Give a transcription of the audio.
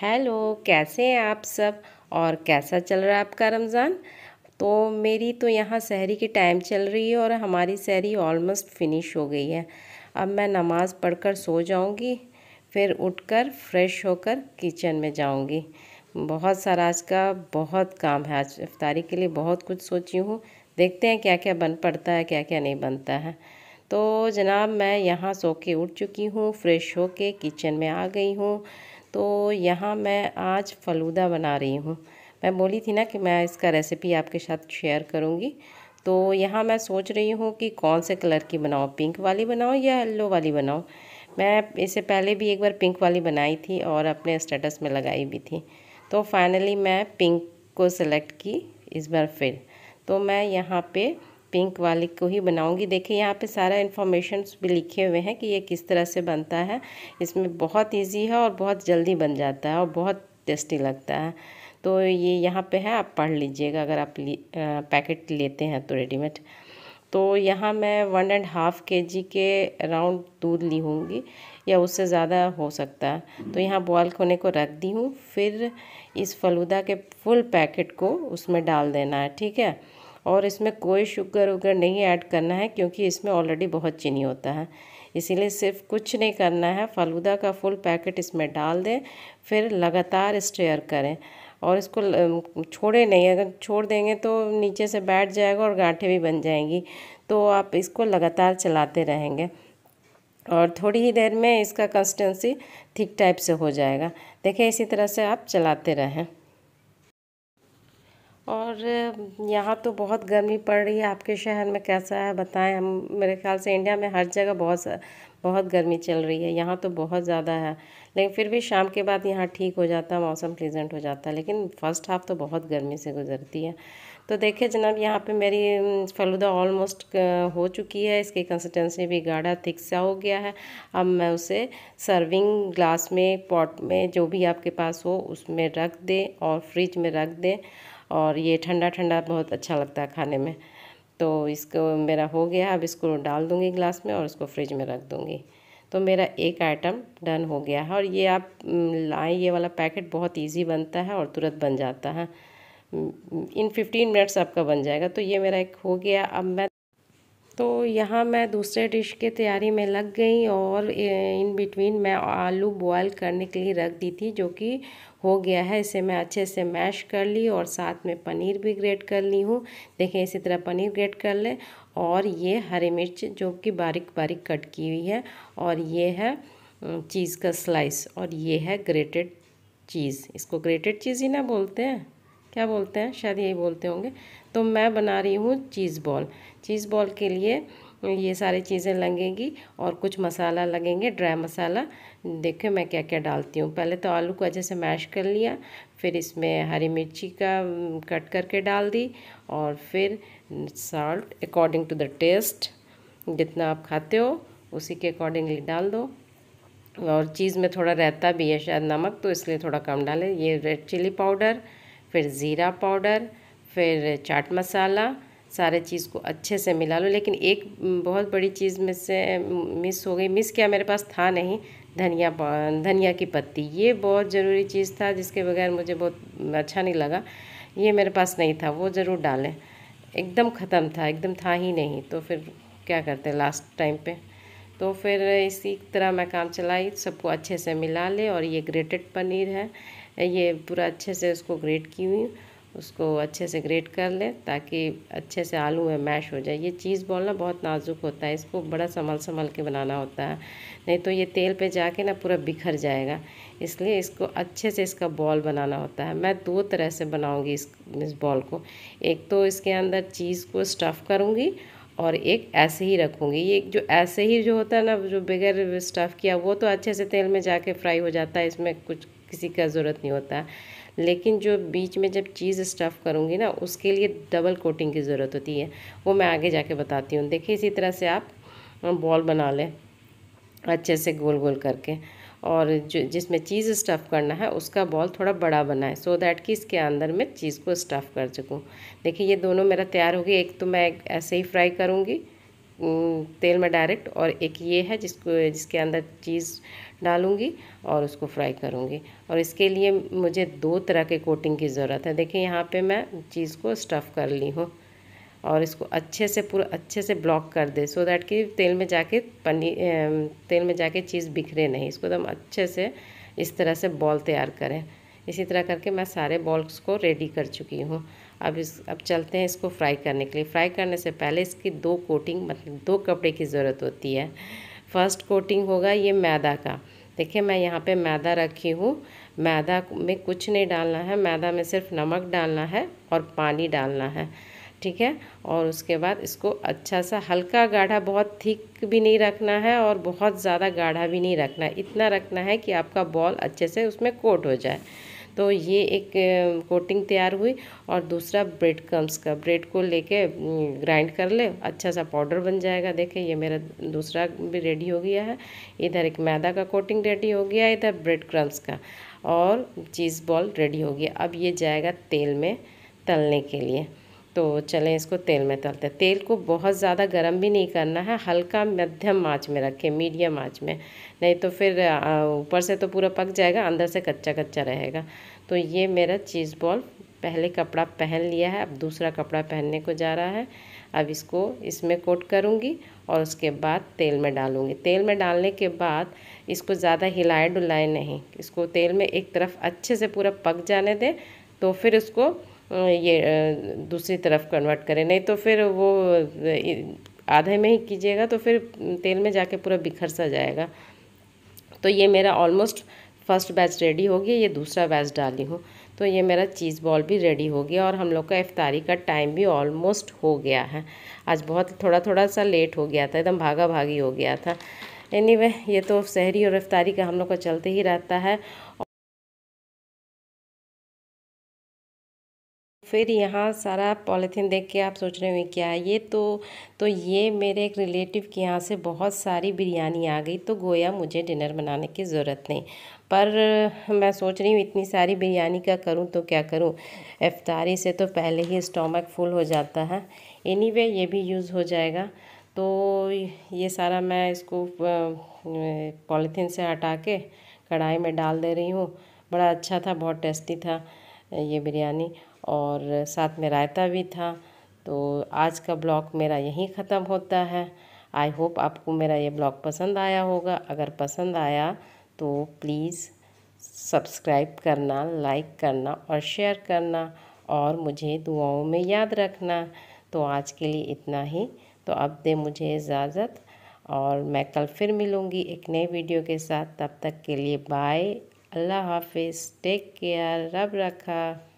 hello कैसे हैं आप सब और कैसा चल रहा है आपका रमज़ान तो मेरी तो यहाँ सहरी की टाइम चल रही है और हमारी सहरी ऑलमोस्ट फिनिश हो गई है अब मैं नमाज़ पढ़कर सो जाऊँगी फिर उठकर फ्रेश होकर किचन में जाऊँगी बहुत सारा आज का बहुत काम है आज इफ्तारी के लिए बहुत कुछ सोची हूँ देखते हैं क्या क्या बन पड़ता है क्या क्या नहीं बनता है तो जनाब मैं यहाँ सो के उठ चुकी हूँ फ्रेश हो के किचन में आ गई हूँ तो यहाँ मैं आज फलूदा बना रही हूँ मैं बोली थी ना कि मैं इसका रेसिपी आपके साथ शेयर करूँगी तो यहाँ मैं सोच रही हूँ कि कौन से कलर की बनाऊँ पिंक वाली बनाऊँ या येल्लो वाली बनाऊँ मैं इसे पहले भी एक बार पिंक वाली बनाई थी और अपने स्टेटस में लगाई भी थी तो फाइनली मैं पिंक को सिलेक्ट की इस बार फिर तो मैं यहाँ पे पिंक वाले को ही बनाऊंगी देखिए यहाँ पे सारा इन्फॉर्मेशन भी लिखे हुए हैं कि ये किस तरह से बनता है इसमें बहुत इजी है और बहुत जल्दी बन जाता है और बहुत टेस्टी लगता है तो ये यहाँ पे है आप पढ़ लीजिएगा अगर आप ली, आ, पैकेट लेते हैं तो रेडीमेड तो यहाँ मैं वन एंड हाफ़ के जी के राउंड दूध ली होंगी या उससे ज़्यादा हो सकता है तो यहाँ बॉयल होने को रख दी हूँ फिर इस फलूदा के फुल पैकेट को उसमें डाल देना है ठीक है और इसमें कोई शुगर उगर नहीं ऐड करना है क्योंकि इसमें ऑलरेडी बहुत चीनी होता है इसीलिए सिर्फ कुछ नहीं करना है फलूदा का फुल पैकेट इसमें डाल दें फिर लगातार स्टेयर करें और इसको छोड़े नहीं अगर छोड़ देंगे तो नीचे से बैठ जाएगा और गांठे भी बन जाएंगी तो आप इसको लगातार चलाते रहेंगे और थोड़ी ही देर में इसका कंसिस्टेंसी ठीक टाइप से हो जाएगा देखिए इसी तरह से आप चलाते रहें और यहाँ तो बहुत गर्मी पड़ रही है आपके शहर में कैसा है बताएं हम मेरे ख्याल से इंडिया में हर जगह बहुत बहुत गर्मी चल रही है यहाँ तो बहुत ज़्यादा है लेकिन फिर भी शाम के बाद यहाँ ठीक हो जाता है मौसम प्लीजेंट हो जाता है लेकिन फ़र्स्ट हाफ तो बहुत गर्मी से गुजरती है तो देखिए जनाब यहाँ पे मेरी फलूदा ऑलमोस्ट हो चुकी है इसकी कंसिस्टेंसी भी गाढ़ा थिक सा हो गया है अब मैं उसे सर्विंग ग्लास में पॉट में जो भी आपके पास हो उसमें रख दें और फ्रिज में रख दें और ये ठंडा ठंडा बहुत अच्छा लगता है खाने में तो इसको मेरा हो गया अब इसको डाल दूँगी ग्लास में और इसको फ्रिज में रख दूँगी तो मेरा एक आइटम डन हो गया है और ये आप लाएँ ये वाला पैकेट बहुत ईजी बनता है और तुरंत बन जाता है इन फिफ्टीन मिनट्स आपका बन जाएगा तो ये मेरा एक हो गया अब मैं तो यहाँ मैं दूसरे डिश की तैयारी में लग गई और इन बिटवीन मैं आलू बॉयल करने के लिए रख दी थी जो कि हो गया है इसे मैं अच्छे से मैश कर ली और साथ में पनीर भी ग्रेट कर ली हूँ देखें इसी तरह पनीर ग्रेट कर लें और ये हरी मिर्च जो कि बारीक बारीक कट की हुई है और ये है चीज़ का स्लाइस और ये है ग्रेटेड चीज़ इसको ग्रेटेड चीज़ ही ना बोलते हैं क्या बोलते हैं शायद यही बोलते होंगे तो मैं बना रही हूँ चीज़ बॉल चीज़ बॉल के लिए ये सारी चीज़ें लगेंगी और कुछ मसाला लगेंगे ड्राई मसाला देखें मैं क्या क्या डालती हूँ पहले तो आलू को अच्छे से मैश कर लिया फिर इसमें हरी मिर्ची का कट करके डाल दी और फिर salt according to the taste जितना आप खाते हो उसी के अकॉर्डिंगली डाल दो और चीज़ में थोड़ा रहता भी है शायद नमक तो इसलिए थोड़ा कम डालें ये रेड चिली पाउडर फिर ज़ीरा पाउडर फिर चाट मसाला सारे चीज़ को अच्छे से मिला लो लेकिन एक बहुत बड़ी चीज़ में से मिस हो गई मिस क्या मेरे पास था नहीं धनिया धनिया की पत्ती ये बहुत ज़रूरी चीज़ था जिसके बगैर मुझे बहुत अच्छा नहीं लगा ये मेरे पास नहीं था वो ज़रूर डालें एकदम ख़त्म था एकदम था ही नहीं तो फिर क्या करते लास्ट टाइम पे तो फिर इसी तरह मैं काम चलाई सबको अच्छे से मिला ले और ये ग्रेटेड पनीर है ये पूरा अच्छे से उसको ग्रेट की हुई उसको अच्छे से ग्रेट कर लें ताकि अच्छे से आलू है मैश हो जाए ये चीज़ बोलना बहुत नाजुक होता है इसको बड़ा संभल संभल के बनाना होता है नहीं तो ये तेल पे जाके ना पूरा बिखर जाएगा इसलिए इसको अच्छे से इसका बॉल बनाना होता है मैं दो तरह से बनाऊँगी इस इस बॉल को एक तो इसके अंदर चीज़ को स्टफ़ करूँगी और एक ऐसे ही रखूँगी ये जो ऐसे ही जो होता है ना जो बगैर स्टफ़ किया वो तो अच्छे से तेल में जाके फ्राई हो जाता है इसमें कुछ किसी का ज़रूरत नहीं होता है लेकिन जो बीच में जब चीज़ स्टफ़ करूँगी ना उसके लिए डबल कोटिंग की ज़रूरत होती है वो मैं आगे जाके बताती हूँ देखिए इसी तरह से आप बॉल बना लें अच्छे से गोल गोल करके और जो जिसमें चीज़ स्टफ़ करना है उसका बॉल थोड़ा बड़ा बनाए सो दैट कि इसके अंदर मैं चीज़ को स्टफ़ कर सकूँ देखिए ये दोनों मेरा तैयार हो गया एक तो मैं ऐसे ही फ्राई करूँगी तेल में डायरेक्ट और एक ये है जिसको जिसके अंदर चीज़ डालूंगी और उसको फ्राई करूंगी और इसके लिए मुझे दो तरह के कोटिंग की ज़रूरत है देखिए यहाँ पे मैं चीज़ को स्टफ़ कर ली हूँ और इसको अच्छे से पूरा अच्छे से ब्लॉक कर दे सो so दैट कि तेल में जाके पनीर तेल में जाके चीज़ बिखरे नहीं इसको एकदम तो अच्छे से इस तरह से बॉल तैयार करें इसी तरह करके मैं सारे बॉल्स को रेडी कर चुकी हूँ अब इस अब चलते हैं इसको फ्राई करने के लिए फ्राई करने से पहले इसकी दो कोटिंग मतलब दो कपड़े की ज़रूरत होती है फर्स्ट कोटिंग होगा ये मैदा का देखिए मैं यहाँ पे मैदा रखी हूँ मैदा में कुछ नहीं डालना है मैदा में सिर्फ नमक डालना है और पानी डालना है ठीक है और उसके बाद इसको अच्छा सा हल्का गाढ़ा बहुत थिक भी नहीं रखना है और बहुत ज़्यादा गाढ़ा भी नहीं रखना है इतना रखना है कि आपका बॉल अच्छे से उसमें कोट हो जाए तो ये एक कोटिंग तैयार हुई और दूसरा ब्रेड क्रम्स का ब्रेड को लेके ग्राइंड कर ले अच्छा सा पाउडर बन जाएगा देखें ये मेरा दूसरा भी रेडी हो गया है इधर एक मैदा का कोटिंग रेडी हो गया इधर ब्रेड क्रम्स का और चीज़ बॉल रेडी हो गया अब ये जाएगा तेल में तलने के लिए तो चलें इसको तेल में तलते हैं तेल को बहुत ज़्यादा गर्म भी नहीं करना है हल्का मध्यम आँच में रखें मीडियम आँच में नहीं तो फिर ऊपर से तो पूरा पक जाएगा अंदर से कच्चा कच्चा रहेगा तो ये मेरा चीज़ बॉल पहले कपड़ा पहन लिया है अब दूसरा कपड़ा पहनने को जा रहा है अब इसको इसमें कोट करूँगी और उसके बाद तेल में डालूँगी तेल में डालने के बाद इसको ज़्यादा हिलाए डुलाए नहीं इसको तेल में एक तरफ अच्छे से पूरा पक जाने दें तो फिर उसको ये दूसरी तरफ कन्वर्ट करें नहीं तो फिर वो आधे में ही कीजिएगा तो फिर तेल में जाके पूरा बिखर सा जाएगा तो ये मेरा ऑलमोस्ट फर्स्ट बैच रेडी हो गया ये दूसरा बैच डाली हूँ तो ये मेरा चीज़ बॉल भी रेडी हो गया और हम लोग का इफ्तारी का टाइम भी ऑलमोस्ट हो गया है आज बहुत थोड़ा थोड़ा सा लेट हो गया था एकदम भागा भागी हो गया था एनी anyway, ये तो शहरी और रफ्तारी का हम लोग का चलते ही रहता है फिर यहाँ सारा पॉलीथीन देख के आप सोच रहे हो क्या है ये तो तो ये मेरे एक रिलेटिव के यहाँ से बहुत सारी बिरयानी आ गई तो गोया मुझे डिनर बनाने की ज़रूरत नहीं पर मैं सोच रही हूँ इतनी सारी बिरयानी का करूँ तो क्या करूँ इफ्तारी से तो पहले ही स्टोमक फुल हो जाता है एनी anyway, ये भी यूज़ हो जाएगा तो ये सारा मैं इसको पॉलीथीन से हटा के कढ़ाई में डाल दे रही हूँ बड़ा अच्छा था बहुत टेस्टी था ये बिरयानी और साथ में रायता भी था तो आज का ब्लॉग मेरा यहीं ख़त्म होता है आई होप आपको मेरा ये ब्लॉग पसंद आया होगा अगर पसंद आया तो प्लीज़ सब्सक्राइब करना लाइक करना और शेयर करना और मुझे दुआओं में याद रखना तो आज के लिए इतना ही तो अब दे मुझे इजाज़त और मैं कल फिर मिलूँगी एक नए वीडियो के साथ तब तक के लिए बाय अल्लाह हाफिज़ टेक केयर रब रखा